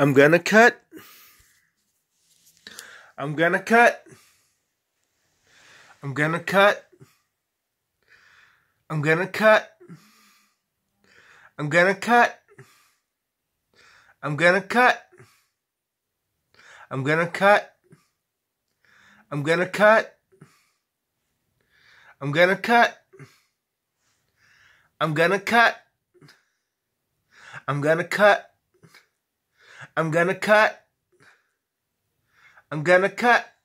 I'm gonna cut. I'm gonna cut. I'm gonna cut. I'm gonna cut. I'm gonna cut. I'm gonna cut. I'm gonna cut. I'm gonna cut. I'm gonna cut. I'm gonna cut. I'm gonna cut. I'm gonna cut. I'm gonna cut.